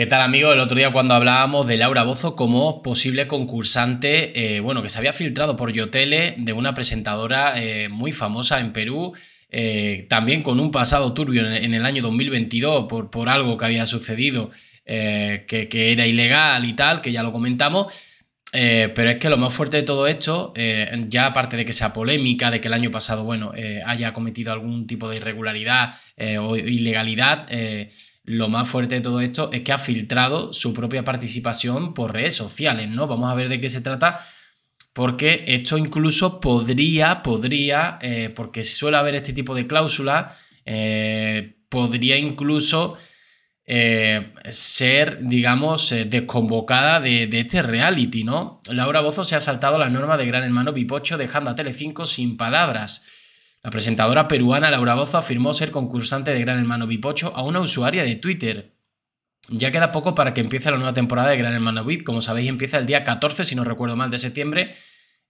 ¿Qué tal amigo El otro día cuando hablábamos de Laura Bozo como posible concursante, eh, bueno, que se había filtrado por Yotele de una presentadora eh, muy famosa en Perú, eh, también con un pasado turbio en, el año 2022 por, por, algo que había sucedido que, que, era ilegal y tal, que ya lo comentamos. pero es que lo más fuerte de todo esto, ya aparte de que sea polémica, de que el año pasado, bueno, haya cometido algún tipo de irregularidad o ilegalidad, lo más fuerte de todo esto es que ha filtrado su propia participación por redes sociales, ¿no? Vamos a ver de qué se trata, porque esto incluso podría, podría, eh, porque suele haber este tipo de cláusulas, eh, podría incluso eh, ser, digamos, desconvocada de, este reality, ¿no? Laura Bozo se ha saltado la norma de Gran Hermano Pipocho dejando a Telecinco sin palabras. La presentadora peruana Laura Bozo afirmó ser concursante de Gran Hermano VIP 8 a una usuaria de Twitter. Ya queda poco para que empiece la nueva temporada de Gran Hermano VIP. Como sabéis, empieza el día 14, si no recuerdo mal, de septiembre.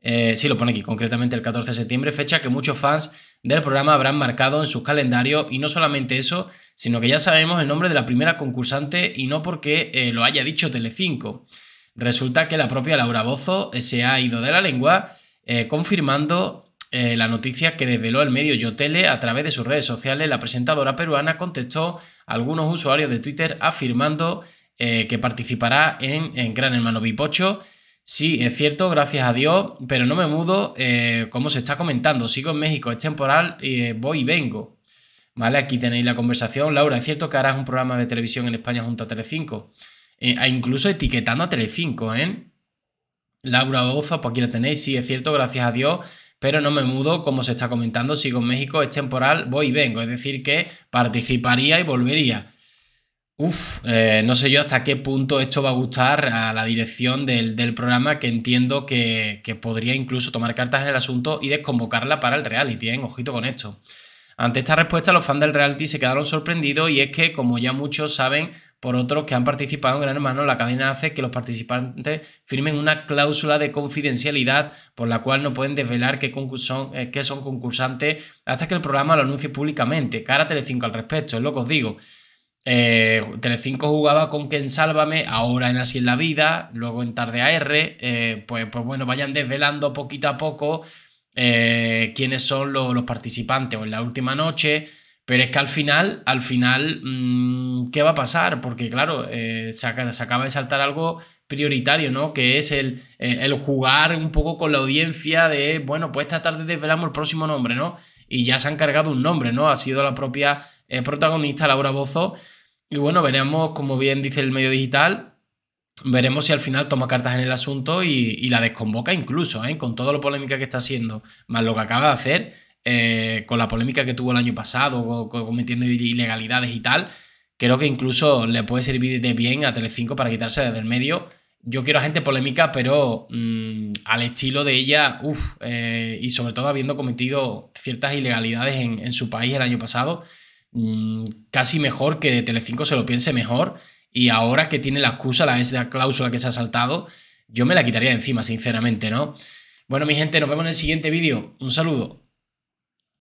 Eh, sí, lo pone aquí, concretamente el 14 de septiembre, fecha que muchos fans del programa habrán marcado en su calendario. Y no solamente eso, sino que ya sabemos el nombre de la primera concursante y no porque eh, lo haya dicho Telecinco. Resulta que la propia Laura Bozo eh, se ha ido de la lengua confirmando eh, la noticia que desveló el medio Yotele a través de sus redes sociales, la presentadora peruana contestó a algunos usuarios de Twitter afirmando eh, que participará en, Gran Hermano Bipocho. Sí, es cierto, gracias a Dios, pero no me mudo, eh, como se está comentando, sigo en México, es temporal, voy y vengo. Vale, aquí tenéis la conversación. Laura, es cierto que harás un programa de televisión en España junto a Telecinco, e incluso etiquetando a Telecinco, ¿eh? Laura Bozo, pues aquí la tenéis, sí, es cierto, gracias a Dios, pero no me mudo, como se está comentando, sigo en México, es temporal, voy y vengo, es decir, que participaría y volvería. Uf, eh, no sé yo hasta qué punto esto va a gustar a la dirección del, programa, que entiendo que, podría incluso tomar cartas en el asunto y desconvocarla para el reality, tienen ¿eh? ojito con esto. Ante esta respuesta, los fans del reality se quedaron sorprendidos y es que, como ya muchos saben, por otros que han participado en Gran Hermano, la cadena hace que los participantes firmen una cláusula de confidencialidad por la cual no pueden desvelar qué, son, eh, son concursantes hasta que el programa lo anuncie públicamente. Cara Telecinco al respecto, es lo que os digo. Eh, Telecinco jugaba con Quién Sálvame, ahora en Así en la Vida, luego en Tarde AR, eh, pues, pues bueno, vayan desvelando poquito a poco quiénes son los, los participantes o en la última noche pero es que al final, al final, mm, ¿qué va a pasar? Porque claro, eh, se, acaba, de saltar algo prioritario, ¿no? Que es el, eh, el jugar un poco con la audiencia de, bueno, pues esta tarde desvelamos el próximo nombre, ¿no? Y ya se han cargado un nombre, ¿no? Ha sido la propia eh, protagonista Laura Bozo. Y bueno, veremos, como bien dice el medio digital, veremos si al final toma cartas en el asunto y, la desconvoca incluso, ¿eh? con toda la polémica que está haciendo, más lo que acaba de hacer eh, con la polémica que tuvo el año pasado, cometiendo ilegalidades y tal, creo que incluso le puede servir de bien a Telecinco para quitarse desde el medio. Yo quiero a gente polémica, pero mm, al estilo de ella, uff, eh, y sobre todo habiendo cometido ciertas ilegalidades en, su país el año pasado, mm, casi mejor que Telecinco se lo piense mejor. Y ahora que tiene la excusa, la, la cláusula que se ha saltado, yo me la quitaría de encima, sinceramente, ¿no? Bueno, mi gente, nos vemos en el siguiente vídeo. Un saludo.